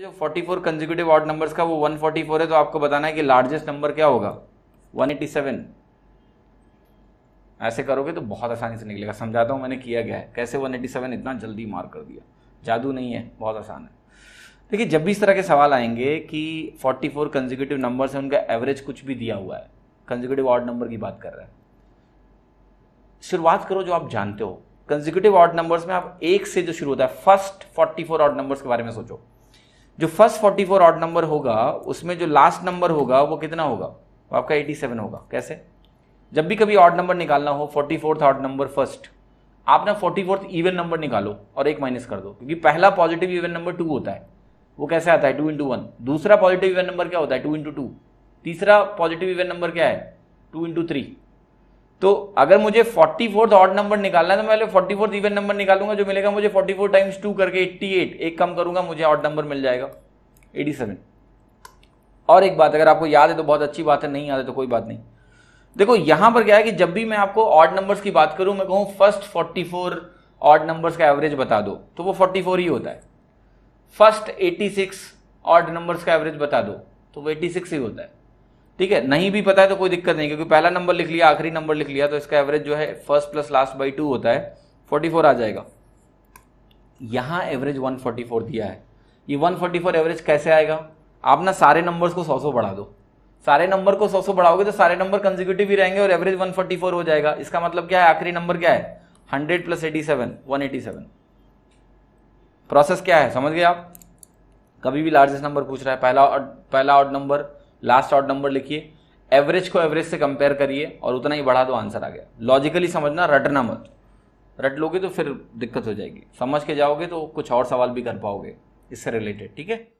जो 44 consecutive odd numbers का वो 144 है तो आपको बताना है कि लार्जेस्ट नंबर क्या होगा 187 ऐसे करोगे तो बहुत आसानी से निकलेगा समझाता हूँ मैंने किया गया है कैसे 187 इतना जल्दी मार कर दिया जादू नहीं है बहुत आसान है देखिए जब भी इस तरह के सवाल आएंगे कि 44 फोर कंजिक्यूटिव नंबर हैं उनका एवरेज कुछ भी दिया हुआ है कंजिक्यूटिव ऑड नंबर की बात कर रहे हैं शुरुआत करो जो आप जानते हो कंजिक्यूटिव ऑड नंबर्स में आप एक से जो शुरू होता है फर्स्ट 44 फोर ऑड नंबर्स के बारे में सोचो जो first forty four odd number होगा उसमें जो लास्ट नंबर होगा वो कितना होगा वो आपका एटी सेवन होगा कैसे जब भी कभी ऑड नंबर निकालना हो forty fourth odd number first आप ना फोर्टी फोर्थ इवन नंबर निकालो और एक माइनस कर दो क्योंकि पहला पॉजिटिव इवन नंबर टू होता है वो कैसे आता है टू इंटू वन दूसरा पॉजिटिव इवन नंबर क्या होता है टू इंटू टू तीसरा पॉजिटिव इवन नंबर क्या है टू इंटू थ्री तो अगर मुझे फोर्टी फोर्थ ऑड नंबर निकालना है तो मैं पहले फोर्टी फोर्थ इवन नंबर निकालूंगा जो मिलेगा मुझे फोर्टी फोर टाइम्स टू करके एट्टी एट एक कम करूंगा मुझे ऑड नंबर मिल जाएगा एटी सेवन और एक बात अगर आपको याद है तो बहुत अच्छी बात है नहीं याद है तो कोई बात नहीं देखो यहां पर क्या है कि जब भी मैं आपको ऑड नंबर्स की बात करूं मैं कहूं first forty four odd numbers का एवरेज बता दो तो वो फोर्टी फोर ही होता है first eighty six odd numbers का एवरेज बता दो तो वो एटी सिक्स ही होता है ठीक है नहीं भी पता है तो कोई दिक्कत नहीं क्योंकि पहला नंबर लिख लिया आखिरी नंबर लिख लिया तो इसका एवरेज जो है first plus last by two होता है फोर्टी फोर आ जाएगा यहां एवरेज वन फोर्टी फोर दिया है ये वन फोर्टी फोर एवरेज कैसे आएगा आप ना सारे नंबर्स को सौ सौ बढ़ा दो सारे नंबर को सौ सौ बढ़ाओगे तो सारे नंबर कंजिक्यूटिव ही रहेंगे और एवरेज 144 हो जाएगा इसका मतलब क्या है आखिरी नंबर क्या है 100 प्लस एटी सेवन प्रोसेस क्या है समझ गए आप कभी भी लार्जेस्ट नंबर पूछ रहा है पहला पहला odd number last odd number लिखिए एवरेज को एवरेज से कंपेयर करिए और उतना ही बढ़ा दो आंसर आ गया लॉजिकली समझना रटना मत रट लोगे तो फिर दिक्कत हो जाएगी समझ के जाओगे तो कुछ और सवाल भी कर पाओगे इससे रिलेटेड ठीक है